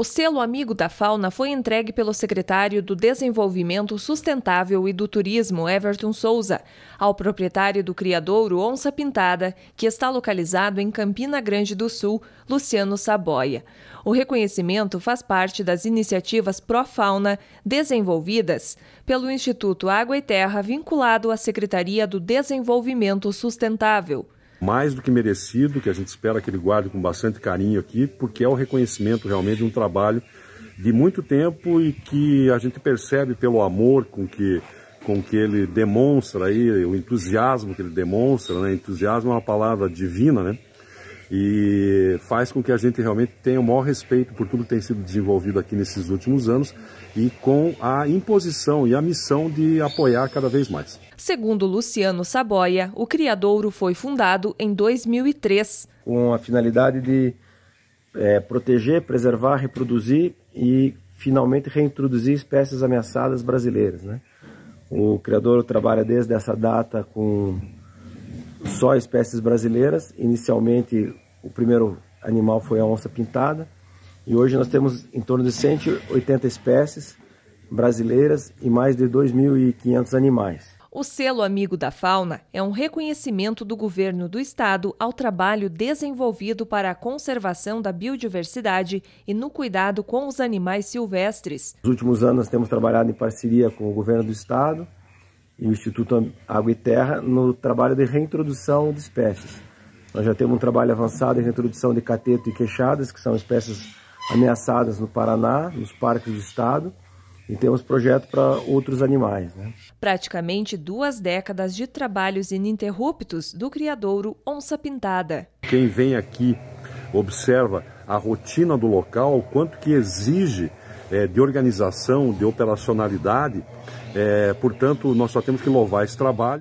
O selo Amigo da Fauna foi entregue pelo secretário do Desenvolvimento Sustentável e do Turismo, Everton Souza, ao proprietário do criadouro Onça Pintada, que está localizado em Campina Grande do Sul, Luciano Saboia. O reconhecimento faz parte das iniciativas pró-fauna desenvolvidas pelo Instituto Água e Terra, vinculado à Secretaria do Desenvolvimento Sustentável mais do que merecido, que a gente espera que ele guarde com bastante carinho aqui, porque é o reconhecimento realmente de um trabalho de muito tempo e que a gente percebe pelo amor com que, com que ele demonstra aí, o entusiasmo que ele demonstra, né? Entusiasmo é uma palavra divina, né? e faz com que a gente realmente tenha o maior respeito por tudo que tem sido desenvolvido aqui nesses últimos anos e com a imposição e a missão de apoiar cada vez mais. Segundo Luciano Saboia, o Criadouro foi fundado em 2003. Com a finalidade de é, proteger, preservar, reproduzir e finalmente reintroduzir espécies ameaçadas brasileiras. Né? O Criadouro trabalha desde essa data com só espécies brasileiras. Inicialmente, o primeiro animal foi a onça pintada. E hoje nós temos em torno de 180 espécies brasileiras e mais de 2.500 animais. O selo Amigo da Fauna é um reconhecimento do governo do estado ao trabalho desenvolvido para a conservação da biodiversidade e no cuidado com os animais silvestres. Nos últimos anos, nós temos trabalhado em parceria com o governo do estado e o Instituto Água e Terra no trabalho de reintrodução de espécies. Nós já temos um trabalho avançado em reintrodução de cateto e queixadas, que são espécies ameaçadas no Paraná, nos parques do estado, e temos projeto para outros animais. Né? Praticamente duas décadas de trabalhos ininterruptos do criadouro Onça Pintada. Quem vem aqui observa a rotina do local, o quanto que exige é, de organização, de operacionalidade. É, portanto, nós só temos que louvar esse trabalho.